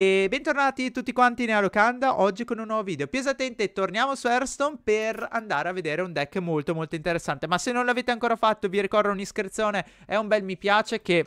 E bentornati tutti quanti nella locanda, oggi con un nuovo video più esattente torniamo su Hearthstone per andare a vedere un deck molto molto interessante Ma se non l'avete ancora fatto vi ricordo un'iscrizione è un bel mi piace che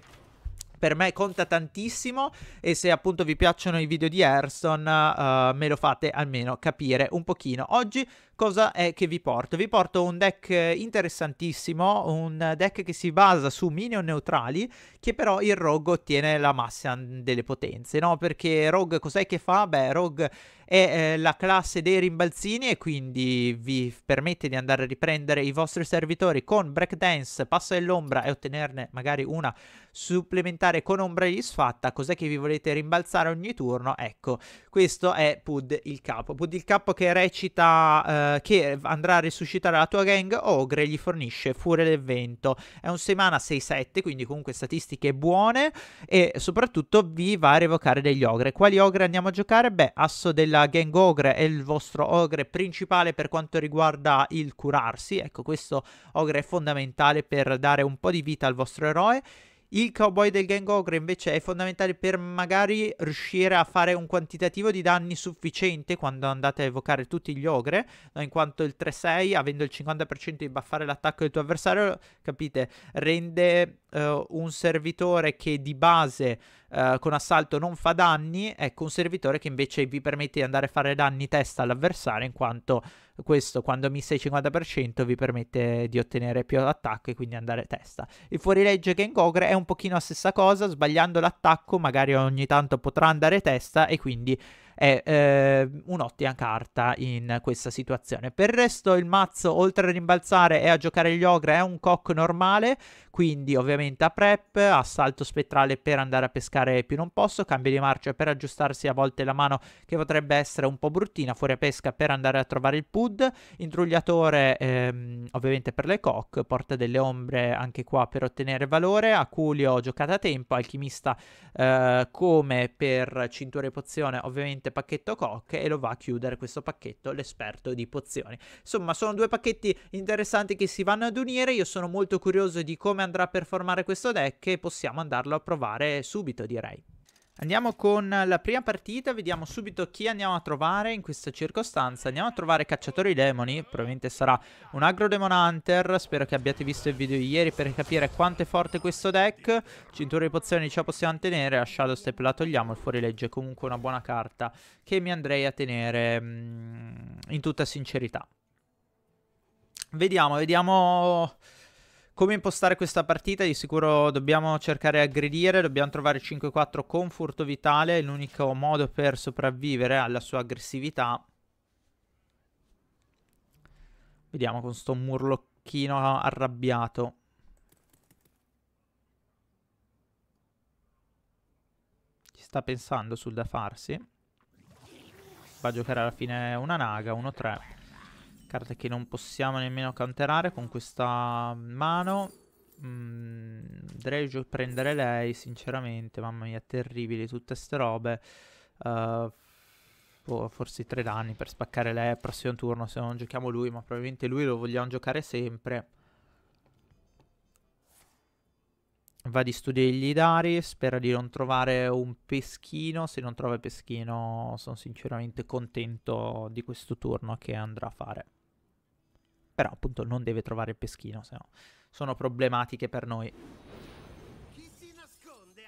per me conta tantissimo e se appunto vi piacciono i video di Hearthstone uh, me lo fate almeno capire un pochino Oggi cosa è che vi porto? Vi porto un deck eh, interessantissimo, un deck che si basa su minion neutrali, che però il rogue ottiene la massa delle potenze, no? Perché rogue cos'è che fa? Beh, rogue è eh, la classe dei rimbalzini e quindi vi permette di andare a riprendere i vostri servitori con breakdance, passa dell'ombra e ottenerne magari una supplementare con ombra disfatta, cos'è che vi volete rimbalzare ogni turno? Ecco, questo è Pud il capo. Pud il capo che recita... Eh, eh, che andrà a resuscitare la tua gang, Ogre gli fornisce Fuori del Vento. È un semana 6-7, quindi comunque statistiche buone e soprattutto vi va a revocare degli Ogre. Quali Ogre andiamo a giocare? Beh, asso della gang Ogre è il vostro Ogre principale per quanto riguarda il curarsi. Ecco, questo Ogre è fondamentale per dare un po' di vita al vostro eroe il cowboy del Gang Ogre invece è fondamentale per magari riuscire a fare un quantitativo di danni sufficiente quando andate a evocare tutti gli ogre, in quanto il 3-6, avendo il 50% di buffare l'attacco del tuo avversario, capite, rende uh, un servitore che di base eh, con assalto non fa danni, ecco un servitore che invece vi permette di andare a fare danni testa all'avversario in quanto questo quando mi sei 50% vi permette di ottenere più attacco e quindi andare testa. Il fuorilegge Gengogre è un pochino la stessa cosa, sbagliando l'attacco magari ogni tanto potrà andare testa e quindi è eh, un'ottima carta in questa situazione. Per il resto il mazzo oltre a rimbalzare e a giocare gli ogre è un cock normale quindi ovviamente a prep, assalto spettrale per andare a pescare più non posso, cambio di marcia per aggiustarsi a volte la mano che potrebbe essere un po' bruttina, fuori a pesca per andare a trovare il pud, intrugliatore ehm, ovviamente per le coc, porta delle ombre anche qua per ottenere valore, aculio giocata a tempo, alchimista eh, come per cintura e pozione ovviamente pacchetto coc e lo va a chiudere questo pacchetto l'esperto di pozioni. Insomma sono due pacchetti interessanti che si vanno ad unire, io sono molto curioso di come come andrà a performare questo deck e possiamo andarlo a provare subito direi. Andiamo con la prima partita, vediamo subito chi andiamo a trovare in questa circostanza. Andiamo a trovare Cacciatori Demoni, probabilmente sarà un Agro Demon Hunter, spero che abbiate visto il video di ieri per capire quanto è forte questo deck. Cintura di pozioni ce la possiamo tenere, la Shadow Step la togliamo, il fuorilegge è comunque una buona carta che mi andrei a tenere mm, in tutta sincerità. Vediamo, vediamo come impostare questa partita. Di sicuro dobbiamo cercare di aggredire, dobbiamo trovare 5-4 con furto vitale, è l'unico modo per sopravvivere alla sua aggressività. Vediamo con sto murlocchino arrabbiato. Ci sta pensando sul da farsi. Va a giocare alla fine una naga, 1-3. Carte che non possiamo nemmeno counterare con questa mano. Mm, Drejo prendere lei, sinceramente, mamma mia, terribili tutte ste robe. Uh, oh, forse tre danni per spaccare lei al prossimo turno se non giochiamo lui, ma probabilmente lui lo vogliamo giocare sempre. Va di studio gli Dari, spera di non trovare un peschino, se non trova il peschino sono sinceramente contento di questo turno che andrà a fare. Però appunto non deve trovare il peschino, se no sono problematiche per noi.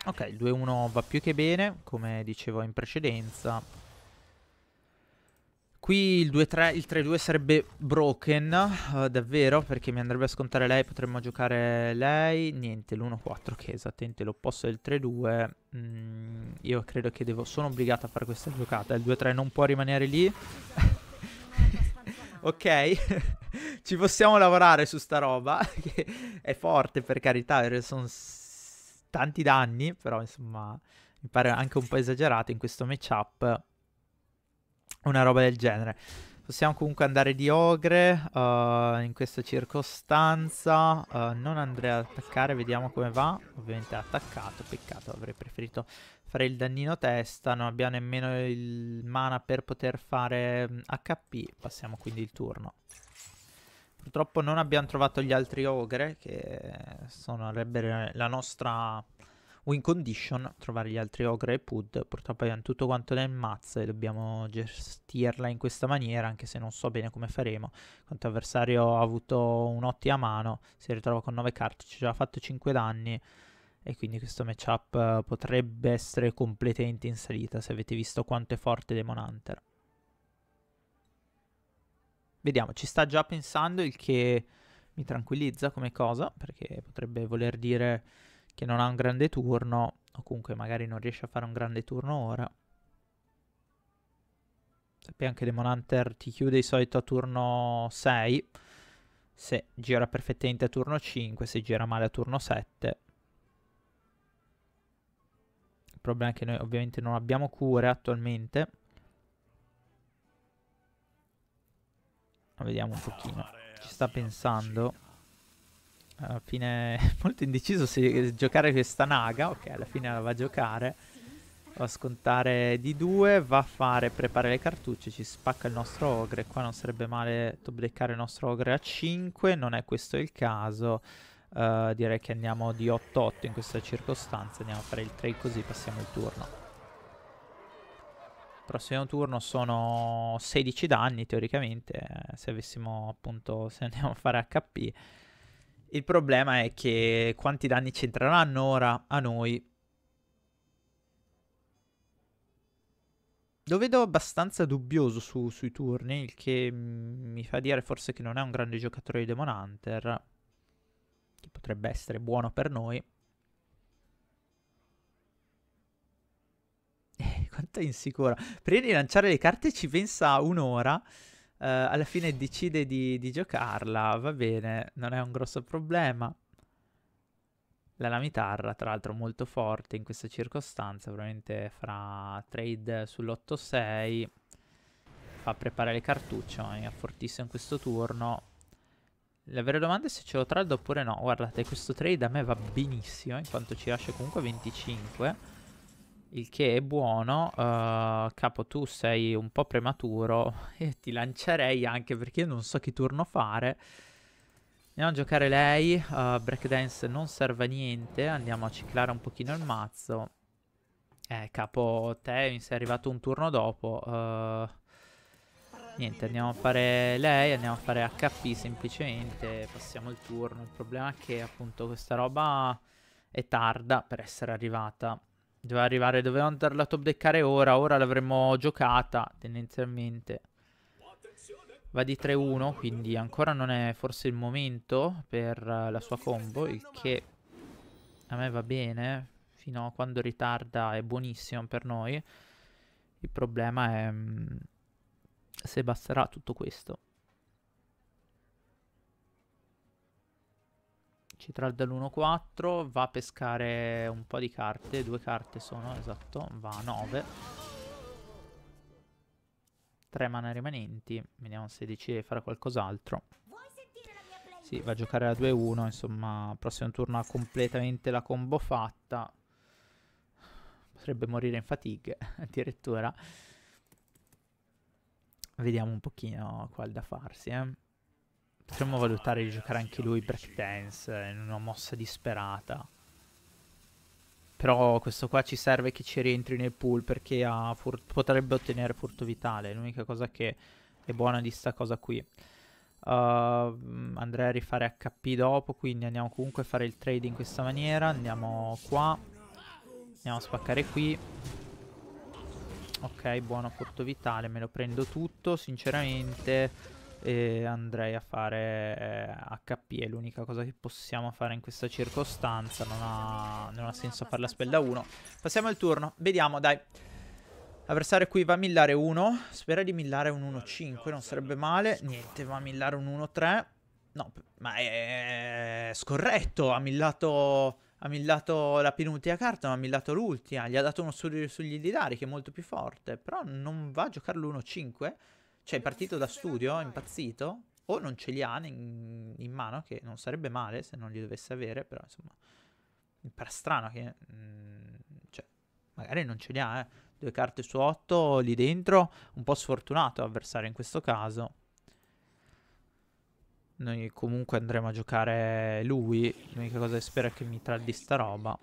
Ok, il 2-1 va più che bene, come dicevo in precedenza. Qui il 3-2 sarebbe broken, uh, davvero, perché mi andrebbe a scontare lei, potremmo giocare lei. Niente, l'1-4 che è esattamente l'opposto del 3-2. Mm, io credo che devo, sono obbligato a fare questa giocata. Il 2-3 non può rimanere lì. ok? Ci possiamo lavorare su sta roba, che è forte per carità, sono tanti danni, però insomma mi pare anche un po' esagerato in questo matchup una roba del genere. Possiamo comunque andare di ogre uh, in questa circostanza. Uh, non andrei ad attaccare, vediamo come va. Ovviamente ha attaccato, peccato, avrei preferito fare il dannino testa, non abbiamo nemmeno il mana per poter fare mm, HP, passiamo quindi il turno. Purtroppo non abbiamo trovato gli altri ogre, che sarebbero la nostra win condition, trovare gli altri ogre e pud. Purtroppo abbiamo tutto quanto nel mazzo e dobbiamo gestirla in questa maniera, anche se non so bene come faremo. Quanto avversario ha avuto un'ottima mano, si ritrova con 9 carte, ci ha già fatto 5 danni e quindi questo matchup eh, potrebbe essere completamente in salita se avete visto quanto è forte Demon Hunter. Vediamo, ci sta già pensando il che mi tranquillizza come cosa, perché potrebbe voler dire che non ha un grande turno, o comunque magari non riesce a fare un grande turno ora. Sappiamo anche Demon Hunter ti chiude di solito a turno 6, se gira perfettamente a turno 5, se gira male a turno 7, problema è che noi ovviamente non abbiamo cure attualmente. Vediamo un pochino. Ci sta pensando. Alla fine è molto indeciso se giocare questa naga. Ok, alla fine la va a giocare. Va a scontare di due. Va a fare preparare le cartucce. Ci spacca il nostro ogre. Qua non sarebbe male top il nostro ogre a 5. Non è questo il caso. Uh, direi che andiamo di 8-8 in questa circostanza. Andiamo a fare il trade così passiamo il turno. Prossimo turno sono 16 danni teoricamente. Eh, se avessimo appunto. Se andiamo a fare HP. Il problema è che quanti danni ci entreranno ora a noi? Lo vedo abbastanza dubbioso su, sui turni, il che mm, mi fa dire forse che non è un grande giocatore di Demon Hunter che potrebbe essere buono per noi. Eh, quanto è insicura. Prima di lanciare le carte ci pensa un'ora. Eh, alla fine decide di, di giocarla. Va bene, non è un grosso problema. La lamitarra, tra l'altro, molto forte in questa circostanza. Probabilmente fra trade sull'8-6. Fa preparare le cartucce. È fortissimo in questo turno. La vera domanda è se ce lo trade oppure no. Guardate, questo trade a me va benissimo, in quanto ci lascia comunque 25. Il che è buono. Uh, capo, tu sei un po' prematuro e ti lancerei anche perché io non so che turno fare. Andiamo a giocare lei. Uh, breakdance non serve a niente. Andiamo a ciclare un pochino il mazzo. Eh, capo, te mi sei arrivato un turno dopo. Uh, Niente, andiamo a fare lei, andiamo a fare HP semplicemente, passiamo il turno. Il problema è che appunto questa roba è tarda per essere arrivata. Doveva arrivare, doveva andarla a top deckare ora, ora l'avremmo giocata tendenzialmente. Va di 3-1, quindi ancora non è forse il momento per la sua combo, il che a me va bene, fino a quando ritarda è buonissimo per noi. Il problema è mm, se basterà tutto questo. Citral dall'1-4, va a pescare un po' di carte, due carte sono, esatto, va a 9. Tre mana rimanenti, vediamo se decide di fare qualcos'altro. Sì, va a giocare a 2-1, insomma, prossimo turno ha completamente la combo fatta. Potrebbe morire in fatigue, addirittura. Vediamo un pochino qual da farsi, eh. Potremmo valutare di giocare anche lui breakdance eh, in una mossa disperata. Però questo qua ci serve che ci rientri nel pool perché potrebbe ottenere furto vitale. L'unica cosa che è buona di sta cosa qui. Uh, andrei a rifare HP dopo, quindi andiamo comunque a fare il trade in questa maniera. Andiamo qua. Andiamo a spaccare qui. Ok, buono porto vitale, me lo prendo tutto, sinceramente e andrei a fare eh, HP, è l'unica cosa che possiamo fare in questa circostanza, non ha, non ha senso fare la spella 1. Passiamo al turno, vediamo dai. Avversario qui va a millare 1, spera di millare un 1-5, non sarebbe male, niente, va a millare un 1-3. No, ma è scorretto, ha millato ha millato la penultima carta, ma ha millato l'ultima. Gli ha dato uno studio sugli Illidari che è molto più forte. Però non va a giocare l'1-5. Cioè, è partito da studio, è impazzito. O non ce li ha in, in, mano, che non sarebbe male se non li dovesse avere. Però, insomma, Mi pare strano che... Mh, mm, cioè, magari non ce li ha, eh. Due carte su otto lì dentro. Un po' sfortunato avversario in questo caso. Noi comunque andremo a giocare lui. L'unica cosa che spero è che mi tradi sta roba.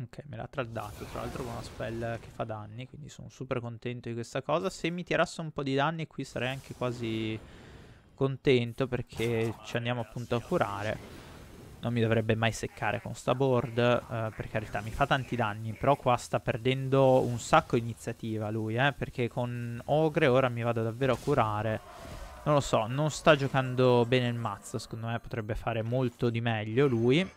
Ok, me l'ha traddato, tra l'altro con una spell che fa danni, quindi sono super contento di questa cosa. Se mi tirasse un po' di danni qui sarei anche quasi contento perché ci andiamo appunto a curare non mi dovrebbe mai seccare con sta board, eh, per carità, mi fa tanti danni, però qua sta perdendo un sacco iniziativa lui, eh, perché con Ogre ora mi vado davvero a curare. Non lo so, non sta giocando bene il mazzo, secondo me potrebbe fare molto di meglio lui.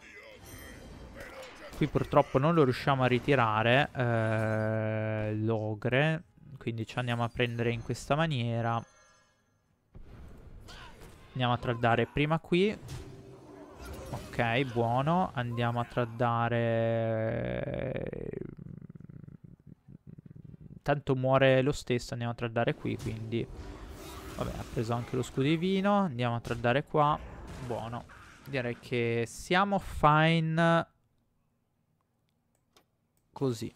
Qui purtroppo non lo riusciamo a ritirare, eh, l'Ogre, quindi ci andiamo a prendere in questa maniera. Andiamo a traldare prima qui, Ok, buono. Andiamo a traddare... Eh, tanto muore lo stesso, andiamo a traddare qui, quindi... Vabbè, ha preso anche lo scudo di vino. Andiamo a traddare qua. Buono. Direi che siamo fine così.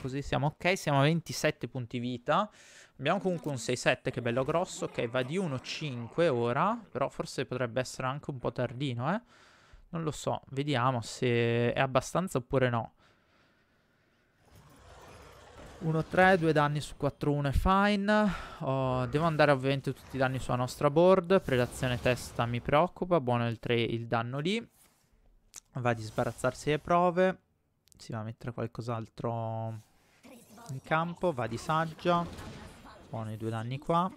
Così siamo ok, siamo a 27 punti vita. Abbiamo comunque un 6-7 che è bello grosso, ok, va di 1-5 ora, però forse potrebbe essere anche un po' tardino, eh. Non lo so, vediamo se è abbastanza oppure no. 1-3, 2 danni su 4-1 è fine. Oh, devo andare ovviamente tutti i danni sulla nostra board. Predazione testa mi preoccupa. Buono il 3, il danno lì. Va di sbarazzarsi le prove. Si va a mettere qualcos'altro in campo. Va di saggio. Buono i due danni qua.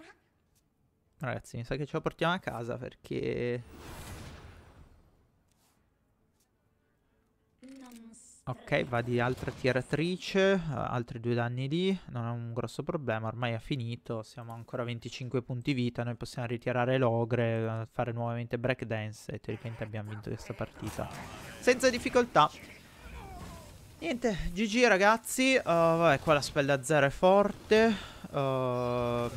Ragazzi, mi sa che ce lo portiamo a casa perché... Ok, va di altra tiratrice, eh, altri due danni lì, non è un grosso problema, ormai è finito, siamo ancora a 25 punti vita, noi possiamo ritirare l'ogre, eh, fare nuovamente breakdance e teoricamente abbiamo vinto questa partita. Senza difficoltà. Niente, GG ragazzi, uh, vabbè qua la spella 0 è forte, uh,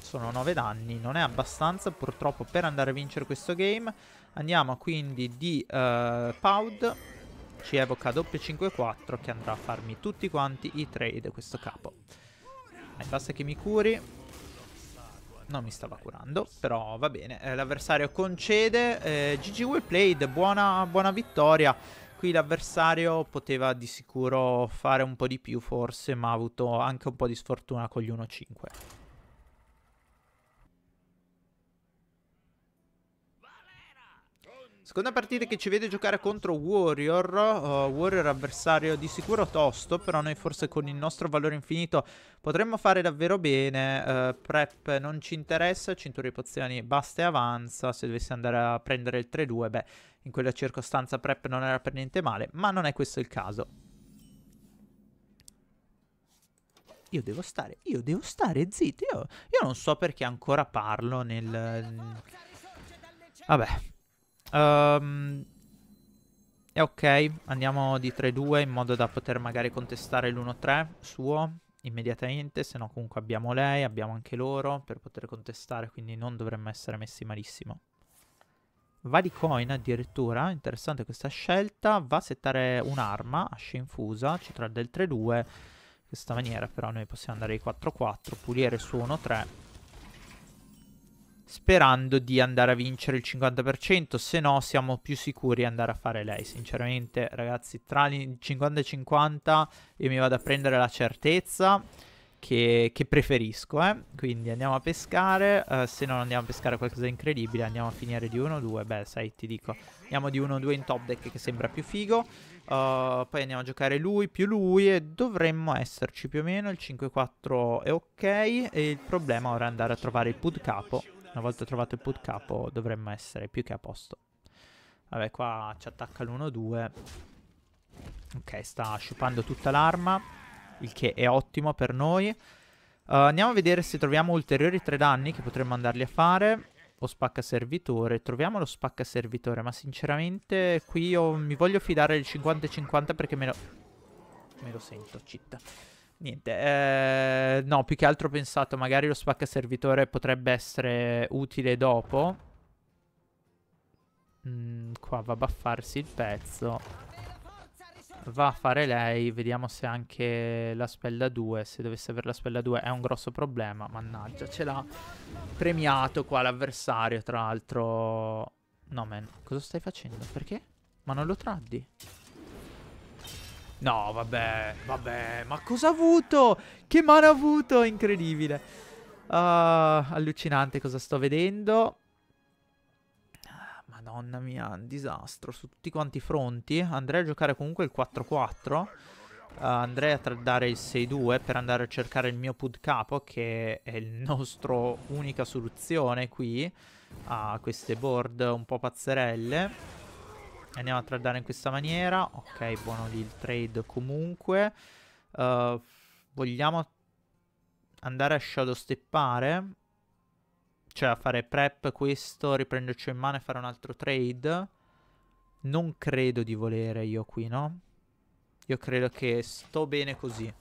sono 9 danni, non è abbastanza purtroppo per andare a vincere questo game. Andiamo quindi di uh, Poud, ci evoca doppio 5-4 che andrà a farmi tutti quanti i trade questo capo. Dai, basta che mi curi. Non mi stava curando, però va bene. Eh, L'avversario concede. Eh, GG well played, buona, buona vittoria. Qui l'avversario poteva di sicuro fare un po' di più forse, ma ha avuto anche un po' di sfortuna con gli 1-5. Seconda partita che ci vede giocare contro Warrior, oh, Warrior avversario di sicuro tosto, però noi forse con il nostro valore infinito potremmo fare davvero bene, uh, prep non ci interessa, cintura di pozioni basta e avanza, se dovessi andare a prendere il 3-2, beh, in quella circostanza prep non era per niente male, ma non è questo il caso. Io devo stare, io devo stare zitto, io, io non so perché ancora parlo nel... Mm, vabbè, Um, e ok, andiamo di 3-2 in modo da poter magari contestare l'1-3 suo immediatamente, se no comunque abbiamo lei, abbiamo anche loro per poter contestare, quindi non dovremmo essere messi malissimo. Va di coin addirittura, interessante questa scelta, va a settare un'arma, asce infusa, ci trae del 3-2, in questa maniera però noi possiamo andare ai 4-4, pulire su 1-3 sperando di andare a vincere il 50%, se no siamo più sicuri di andare a fare lei. Sinceramente, ragazzi, tra il 50 e 50 io mi vado a prendere la certezza che, che preferisco, eh. Quindi andiamo a pescare, uh, se non andiamo a pescare qualcosa di incredibile, andiamo a finire di 1-2, beh, sai, ti dico, andiamo di 1-2 in top deck che sembra più figo. Uh, poi andiamo a giocare lui più lui e dovremmo esserci più o meno il 5-4 è ok e il problema ora è andare a trovare il put capo una volta trovato il put capo dovremmo essere più che a posto. Vabbè, qua ci attacca l'1-2. Ok, sta sciupando tutta l'arma, il che è ottimo per noi. Uh, andiamo a vedere se troviamo ulteriori tre danni che potremmo andarli a fare. O spacca servitore. Troviamo lo spacca servitore, ma sinceramente qui io mi voglio fidare del 50-50 perché me lo... Me lo sento, città. Niente, eh, no, più che altro ho pensato magari lo spacca servitore potrebbe essere utile dopo. Mm, qua va a baffarsi il pezzo. Va a fare lei, vediamo se anche la spella 2, se dovesse avere la spella 2 è un grosso problema, mannaggia, ce l'ha premiato qua l'avversario, tra l'altro... No man, cosa stai facendo? Perché? Ma non lo traddi? No, vabbè, vabbè, ma cosa ha avuto? Che mano ha avuto? Incredibile. Uh, allucinante cosa sto vedendo. Ah, madonna mia, un disastro su tutti quanti i fronti. Andrei a giocare comunque il 4-4. Uh, ah, andrei a dare il 6-2 per andare a cercare il mio put capo che è il nostro unica soluzione qui a queste board un po' pazzerelle. Andiamo a tradare in questa maniera. Ok, buono lì il trade comunque. Uh, vogliamo andare a shadow steppare. Cioè a fare prep questo, riprenderci in mano e fare un altro trade. Non credo di volere io qui, no? Io credo che sto bene così.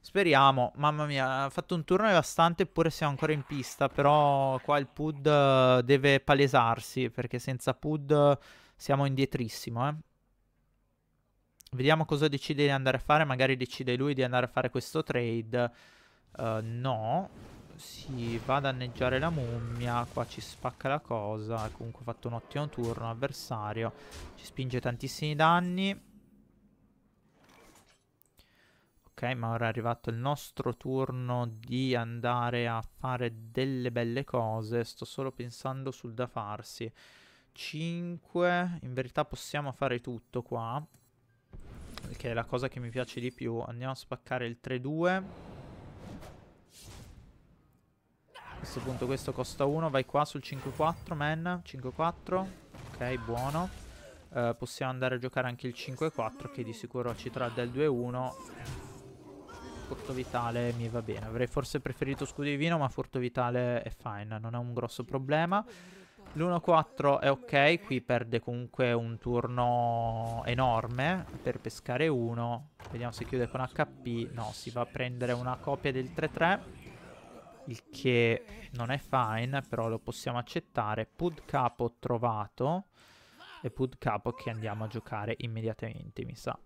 Speriamo, mamma mia, ha fatto un turno devastante eppure siamo ancora in pista, però qua il PUD deve palesarsi perché senza PUD siamo indietrissimo, eh. Vediamo cosa decide di andare a fare. Magari decide lui di andare a fare questo trade. Uh, no. Si va a danneggiare la mummia. Qua ci spacca la cosa. Comunque ha fatto un ottimo turno. Avversario. Ci spinge tantissimi danni. Ok, ma ora è arrivato il nostro turno di andare a fare delle belle cose. Sto solo pensando sul da farsi. 5. In verità possiamo fare tutto qua. Che è la cosa che mi piace di più. Andiamo a spaccare il 3-2. A questo punto questo costa 1. Vai qua sul 5-4, man. 5-4. Ok, buono. Eh, possiamo andare a giocare anche il 5-4 che di sicuro ci trarrà del 2-1 furto vitale mi va bene. Avrei forse preferito scudo vino ma furto vitale è fine, non è un grosso problema. L'1-4 è ok, qui perde comunque un turno enorme per pescare uno. Vediamo se chiude con HP. No, si va a prendere una copia del 3-3, il che non è fine, però lo possiamo accettare. Pud capo trovato e Pud capo che andiamo a giocare immediatamente, mi sa.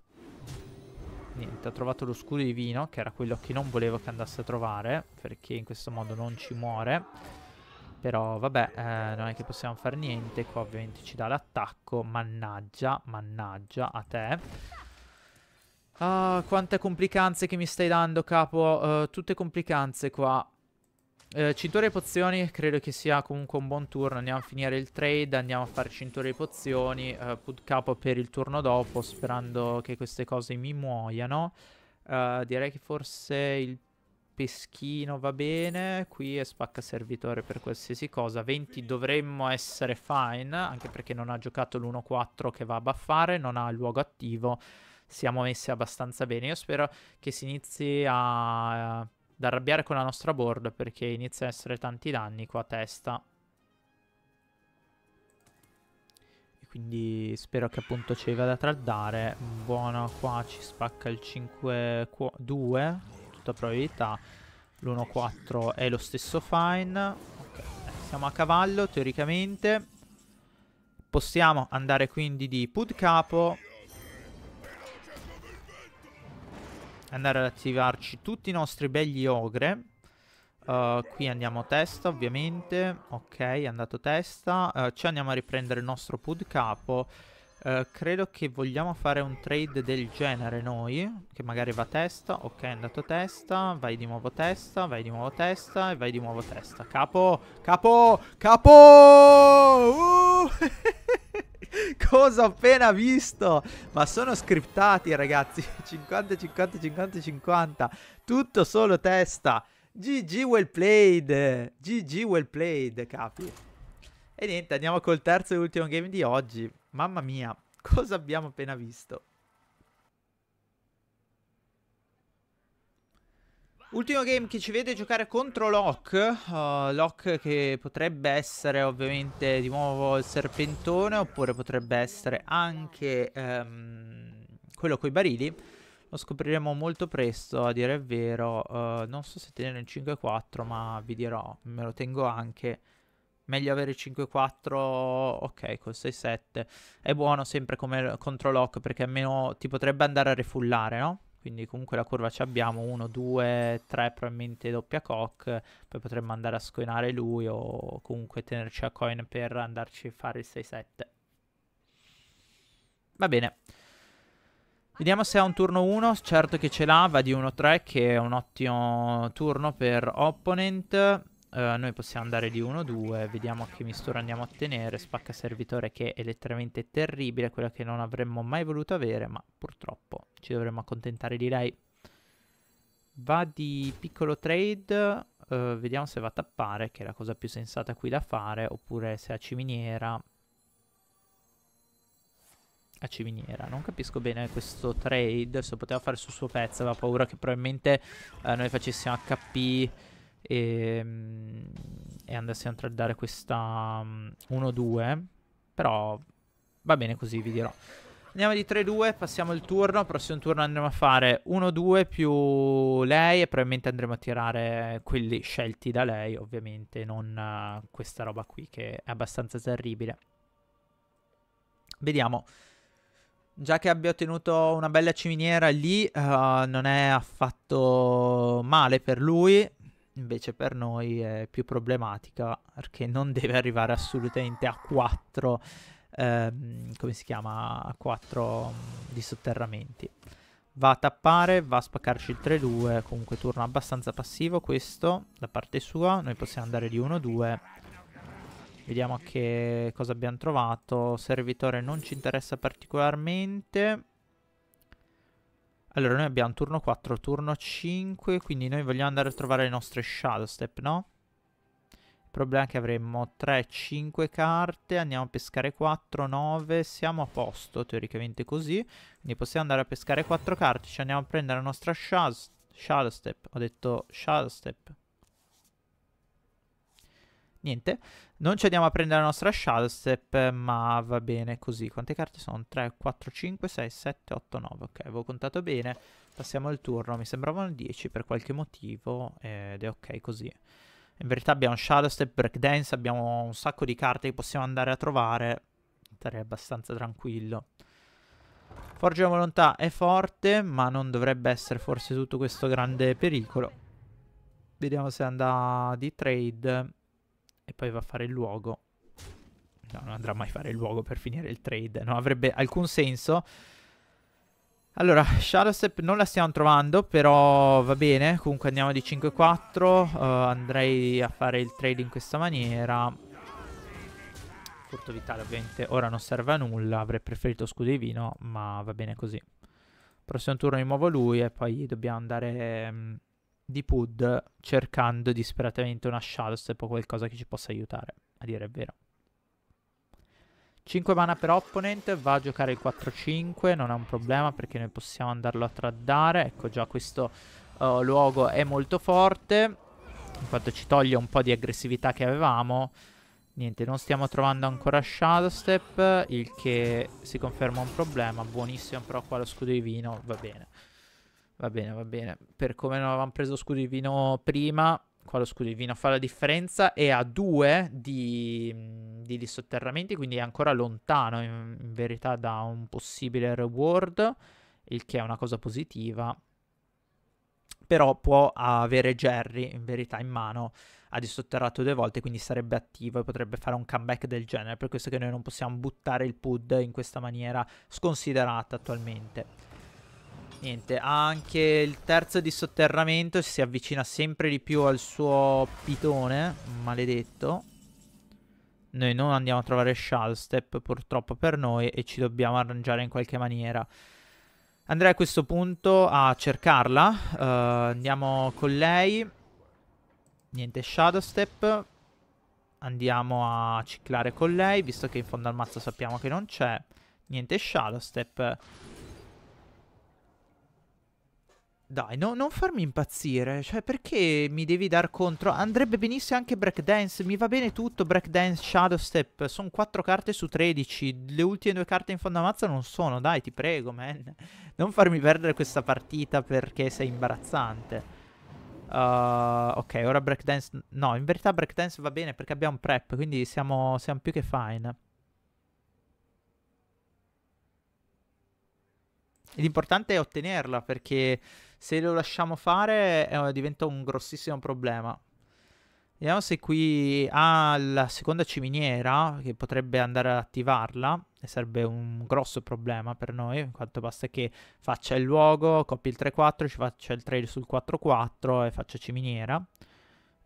Niente, ha trovato lo scudo divino, che era quello che non volevo che andasse a trovare, perché in questo modo non ci muore. Però vabbè, eh, non è che possiamo fare niente. Qua ovviamente ci dà l'attacco. Mannaggia, mannaggia a te. Ah, quante complicanze che mi stai dando, capo. Uh, tutte complicanze qua. Uh, cinture e pozioni, credo che sia comunque un buon turno. Andiamo a finire il trade, andiamo a fare cintura e pozioni. Uh, put capo per il turno dopo, sperando che queste cose mi muoiano. Uh, direi che forse il Peschino va bene. Qui e spacca servitore per qualsiasi cosa. 20 dovremmo essere fine, anche perché non ha giocato l'1-4 che va a baffare, non ha luogo attivo. Siamo messi abbastanza bene. Io spero che si inizi a... ad arrabbiare con la nostra board perché inizia a essere tanti danni qua a testa. E quindi spero che appunto ci vada a traldare buono qua ci spacca il 5-2 tutta probabilità l'1-4 è lo stesso fine. Ok, siamo a cavallo teoricamente. Possiamo andare quindi di put capo. Andare ad attivarci tutti i nostri begli ogre. Uh, qui andiamo a testa ovviamente Ok è andato testa uh, Ci andiamo a riprendere il nostro pud capo eh, credo che vogliamo fare un trade del genere noi, che magari va testa, ok è andato testa, vai di nuovo testa, vai di nuovo testa e vai di nuovo testa. Capo, capo, capo! Uh! Cosa ho appena visto? Ma sono scriptati ragazzi, 50, 50, 50, 50, tutto solo testa. GG well played, GG well played capi. E niente, andiamo col terzo e ultimo game di oggi. Mamma mia, cosa abbiamo appena visto? Ultimo game che ci vede giocare contro Locke. Uh, Locke che potrebbe essere ovviamente di nuovo il serpentone oppure potrebbe essere anche um, quello coi barili. Lo scopriremo molto presto, a dire il vero. Uh, non so se tenere il 5-4 ma vi dirò, me lo tengo anche meglio avere 5-4, ok, col 6-7 è buono sempre come contro lock perché almeno ti potrebbe andare a refullare, no? Quindi comunque la curva ci abbiamo, 1, 2, 3 probabilmente doppia cock, poi potremmo andare a scoinare lui o comunque tenerci a coin per andarci a fare il 6-7. Va bene. Vediamo se ha un turno 1, certo che ce l'ha, va di 1-3 che è un ottimo turno per opponent. Eh, noi possiamo andare di 1-2, vediamo a che mistura andiamo a tenere, spacca servitore che è letteralmente terribile, quella che non avremmo mai voluto avere, ma purtroppo ci dovremmo accontentare di lei. Va di piccolo trade, uh, vediamo se va a tappare, che è la cosa più sensata qui da fare, oppure se a ciminiera. A ciminiera, non capisco bene questo trade, se poteva fare sul suo pezzo, aveva paura che probabilmente uh, noi facessimo HP e, ehm, e andassimo a tradare questa 1-2, mm, però va bene così, vi dirò. Andiamo di 3-2, passiamo il turno, prossimo turno andremo a fare 1-2 più lei e probabilmente andremo a tirare quelli scelti da lei, ovviamente, non eh, questa roba qui che è abbastanza terribile. Vediamo. Già che abbia ottenuto una bella ciminiera lì, uh, non è affatto male per lui, invece per noi è più problematica perché non deve arrivare assolutamente a 4 ehm, come si chiama a 4 mm, di sotterramenti va a tappare va a spaccarci il 3-2 comunque turno abbastanza passivo questo da parte sua noi possiamo andare di 1-2 vediamo che cosa abbiamo trovato servitore non ci interessa particolarmente allora, noi abbiamo turno 4, turno 5, quindi noi vogliamo andare a trovare le nostre shadow step, no? Il problema è che avremmo 3, 5 carte, andiamo a pescare 4, 9, siamo a posto teoricamente così. Quindi possiamo andare a pescare 4 carte, ci andiamo a prendere la nostra shadow, step, ho detto shadow step niente. Non ci andiamo a prendere la nostra shadow step, ma va bene così. Quante carte sono? 3, 4, 5, 6, 7, 8, 9. Ok, avevo contato bene. Passiamo al turno. Mi sembravano 10 per qualche motivo eh, ed è ok così. In verità abbiamo shadow step, breakdance, abbiamo un sacco di carte che possiamo andare a trovare. Sarei abbastanza tranquillo. Forge la volontà è forte, ma non dovrebbe essere forse tutto questo grande pericolo. Vediamo se andrà di trade e poi va a fare il luogo. No, non andrà mai a fare il luogo per finire il trade, non avrebbe alcun senso. Allora, Shadowstep non la stiamo trovando, però va bene, comunque andiamo di 5-4, uh, eh, andrei a fare il trade in questa maniera. Furto vitale ovviamente ora non serve a nulla, avrei preferito scudo di vino, ma va bene così. Prossimo turno di nuovo lui e poi dobbiamo andare... Um, di PUD cercando disperatamente una shadow step o qualcosa che ci possa aiutare, a dire il vero. 5 mana per opponent, va a giocare il 4-5, non è un problema perché noi possiamo andarlo a traddare, ecco già questo uh, luogo è molto forte, in quanto ci toglie un po' di aggressività che avevamo, Niente, non stiamo trovando ancora Shadow Step, il che si conferma un problema. Buonissimo però qua lo scudo di vino, va bene. Va bene, va bene. Per come non avevamo preso scudo di vino prima, qua lo scudo di vino fa la differenza e ha due di, mm, di, di sotterramenti, quindi è ancora lontano in, in, verità da un possibile reward, il che è una cosa positiva. Però può avere Jerry in verità in mano, ha dissotterrato due volte, quindi sarebbe attivo e potrebbe fare un comeback del genere. Per questo che noi non possiamo buttare il PUD in questa maniera sconsiderata attualmente. Niente, anche il terzo di sotterramento si avvicina sempre di più al suo pitone, maledetto. Noi non andiamo a trovare Shallstep, purtroppo per noi, e ci dobbiamo arrangiare in qualche maniera. Andrei a questo punto a cercarla. Uh, andiamo con lei. Niente, Shadowstep. Andiamo a ciclare con lei, visto che in fondo al mazzo sappiamo che non c'è. Niente, Shadowstep. Dai, no, non farmi impazzire, cioè perché mi devi dar contro? Andrebbe benissimo anche breakdance, mi va bene tutto, breakdance, shadow step, sono 4 carte su 13, le ultime due carte in fondo a mazza non sono, dai ti prego man, non farmi perdere questa partita perché sei imbarazzante. Uh, ok, ora breakdance, no in verità breakdance va bene perché abbiamo prep, quindi siamo, siamo più che fine. L'importante è ottenerla perché se lo lasciamo fare eh, diventa un grossissimo problema. Vediamo se qui ha la seconda ciminiera che potrebbe andare ad attivarla e sarebbe un grosso problema per noi in quanto basta che faccia il luogo, copi il 3-4, ci faccia il trail sul 4-4 e faccia ciminiera.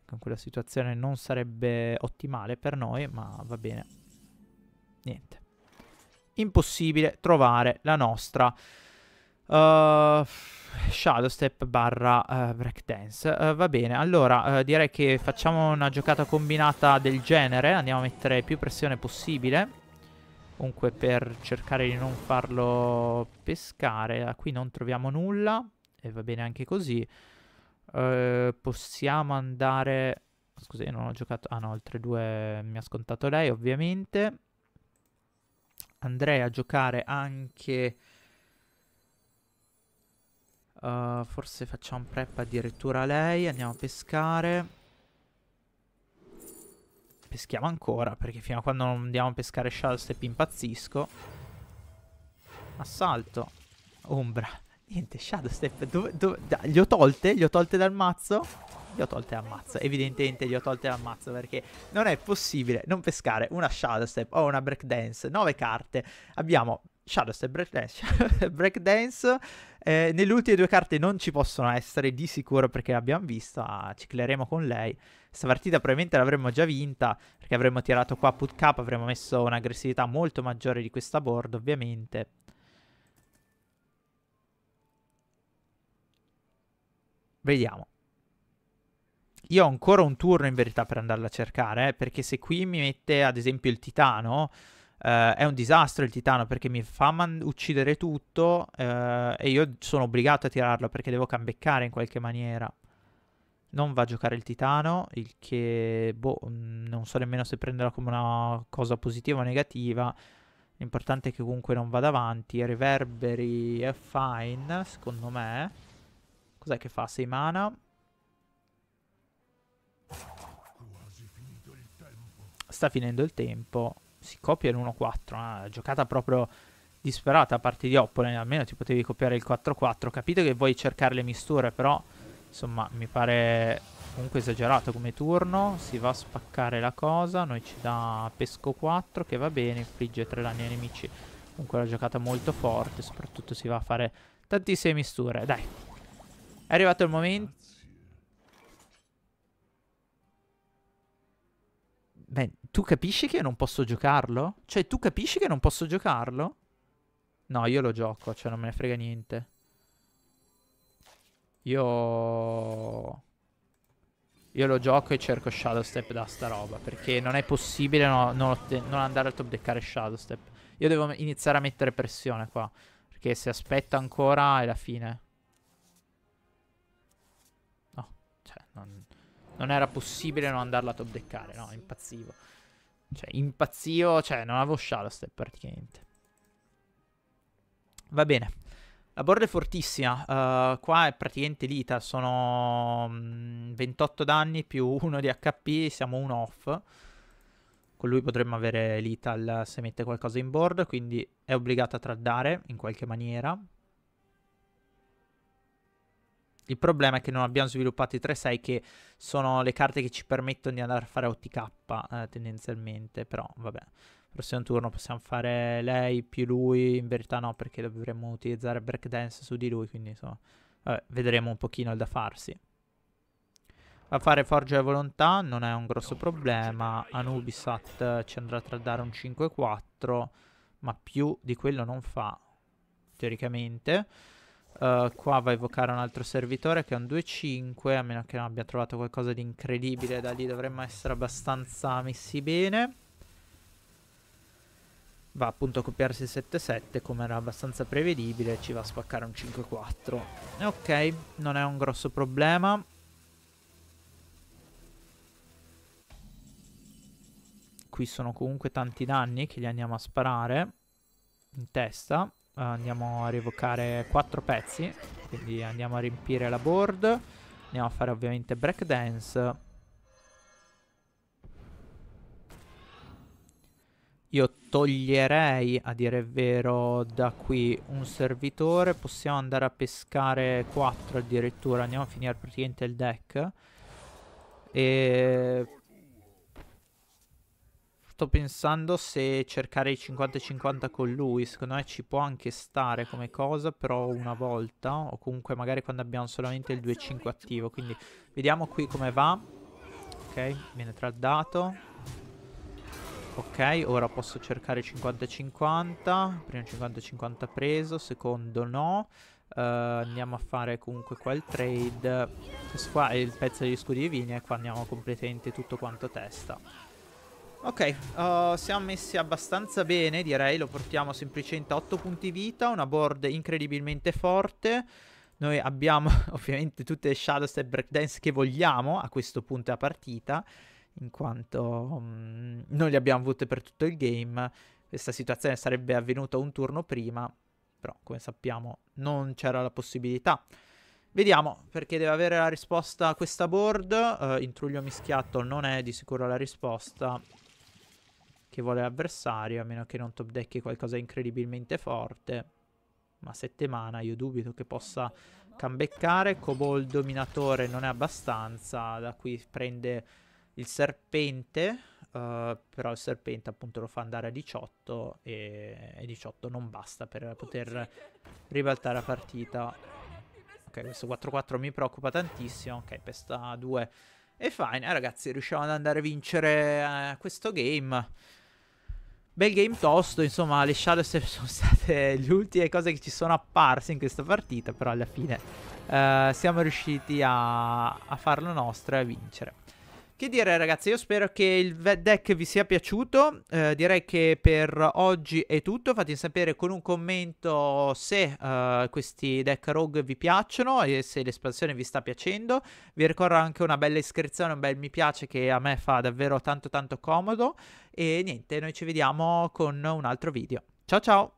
Con quella situazione non sarebbe ottimale per noi ma va bene. Niente. Impossibile trovare la nostra Uh, shadow step barra uh, breakdance. Uh, va bene, allora uh, direi che facciamo una giocata combinata del genere. Andiamo a mettere più pressione possibile. Comunque per cercare di non farlo pescare. Qui non troviamo nulla. E va bene anche così. Uh, possiamo andare... Scusi, non ho giocato... Ah no, altre due mi ha scontato lei, ovviamente. Andrei a giocare anche eh, forse facciamo prep addirittura lei. Andiamo a pescare. Peschiamo ancora, perché fino a quando non andiamo a pescare Shadowstep impazzisco. Assalto. Ombra. Niente, Shadowstep. Step. Dove, dove, da, gli ho tolte? Gli ho tolte dal mazzo? Gli ho tolte dal mazzo. Evidentemente gli ho tolte dal mazzo perché non è possibile non pescare una Shadowstep Step o oh, una Breakdance. 9 carte. Abbiamo Shadows e Breakdance, breakdance eh, nelle ultime due carte non ci possono essere di sicuro perché l'abbiamo vista, cicleremo con lei. Questa partita probabilmente l'avremmo già vinta perché avremmo tirato qua put cap, avremmo messo un'aggressività molto maggiore di questa board ovviamente. Vediamo. Io ho ancora un turno in verità per andarla a cercare, eh, perché se qui mi mette ad esempio il titano... Uh, è un disastro il titano perché mi fa man- uccidere tutto uh, e io sono obbligato a tirarlo perché devo cambeccare in qualche maniera. Non va a giocare il titano, il che boh, mm, non so nemmeno se prenderla come una cosa positiva o negativa. L'importante è che comunque non vada avanti. Reverberi è fine, secondo me. Cos'è che fa? 6 mana. Sta finendo il tempo si copia l'1-4, una ah, giocata proprio disperata a parte di Opponen, almeno ti potevi copiare il 4-4, capito che vuoi cercare le misture, però insomma mi pare comunque esagerato come turno, si va a spaccare la cosa, noi ci dà Pesco 4 che va bene, infligge 3 danni ai nemici, comunque una giocata molto forte, soprattutto si va a fare tantissime misture, dai. È arrivato il momento Beh, tu capisci che io non posso giocarlo? Cioè, tu capisci che non posso giocarlo? No, io lo gioco, cioè non me ne frega niente. Io... Io lo gioco e cerco Shadow Step da sta roba, perché non è possibile no, non, non, andare a top deckare Shadow Step. Io devo iniziare a mettere pressione qua, perché se aspetta ancora è la fine. No, cioè, non... Non era possibile non andarla a top deckare, no, impazzivo. Cioè, impazzivo, cioè, non avevo shadow praticamente. Va bene. La board è fortissima. Uh, qua è praticamente l'ita. Sono 28 mm, danni più 1 di HP. Siamo 1 off. Con lui potremmo avere l'Ital se mette qualcosa in board. Quindi è obbligato a traddare in qualche maniera. Il problema è che non abbiamo sviluppato i 3-6 che sono le carte che ci permettono di andare a fare OTK eh, tendenzialmente, però vabbè. Prossimo turno possiamo fare lei più lui, in verità no perché dovremmo utilizzare Breakdance su di lui, quindi insomma vabbè, vedremo un pochino il da farsi. a fare Forge e Volontà, non è un grosso problema, Anubisat eh, ci andrà a dare un 5-4, ma più di quello non fa, teoricamente. Uh, qua va a evocare un altro servitore che è un 2-5, a meno che non abbia trovato qualcosa di incredibile, da lì dovremmo essere abbastanza messi bene. Va appunto a copiarsi il 7-7 come era abbastanza prevedibile, ci va a spaccare un 5-4. Ok, non è un grosso problema. Qui sono comunque tanti danni che li andiamo a sparare in testa andiamo a rievocare 4 pezzi, quindi andiamo a riempire la board, andiamo a fare ovviamente breakdance. Io toglierei, a dire il vero, da qui un servitore, possiamo andare a pescare 4 addirittura, andiamo a finire praticamente il deck. E Sto pensando se cercare i 50-50 con lui, secondo me ci può anche stare come cosa, però una volta, o comunque magari quando abbiamo solamente il 2-5 attivo, quindi vediamo qui come va. Ok, viene traddato. Ok, ora posso cercare 50-50, primo 50-50 preso, secondo no. Uh, andiamo a fare comunque qua il trade. Questo qua è il pezzo degli scudi di divini e qua andiamo completamente tutto quanto testa. Ok, uh, siamo messi abbastanza bene, direi. Lo portiamo semplicemente a 8 punti vita. Una board incredibilmente forte. Noi abbiamo ovviamente tutte le Shadows e breakdance che vogliamo a questo punto della partita, in quanto um, mm, non le abbiamo avute per tutto il game. Questa situazione sarebbe avvenuta un turno prima, però come sappiamo non c'era la possibilità. Vediamo, perché deve avere la risposta questa board. Uh, intruglio mischiato non è di sicuro la risposta che vuole l'avversario, a meno che non top decki qualcosa incredibilmente forte. Ma 7 mana io dubito che possa cambeccare. Cobol dominatore non è abbastanza, da qui prende il serpente, uh, però il serpente appunto lo fa andare a 18 e, e 18 non basta per poter ribaltare la partita. Ok, questo 4-4 mi preoccupa tantissimo, ok, pesta 2 e fine. Eh, ragazzi, riusciamo ad andare a vincere eh, questo game. Bel game tosto, insomma le Shadows sono state le ultime cose che ci sono apparse in questa partita, però alla fine eh, siamo riusciti a, a farlo nostro e a vincere. Che dire ragazzi, io spero che il deck vi sia piaciuto, eh, direi che per oggi è tutto, fatemi sapere con un commento se eh, questi deck rogue vi piacciono e se l'espansione vi sta piacendo, vi ricordo anche una bella iscrizione, un bel mi piace che a me fa davvero tanto tanto comodo e niente, noi ci vediamo con un altro video, ciao ciao!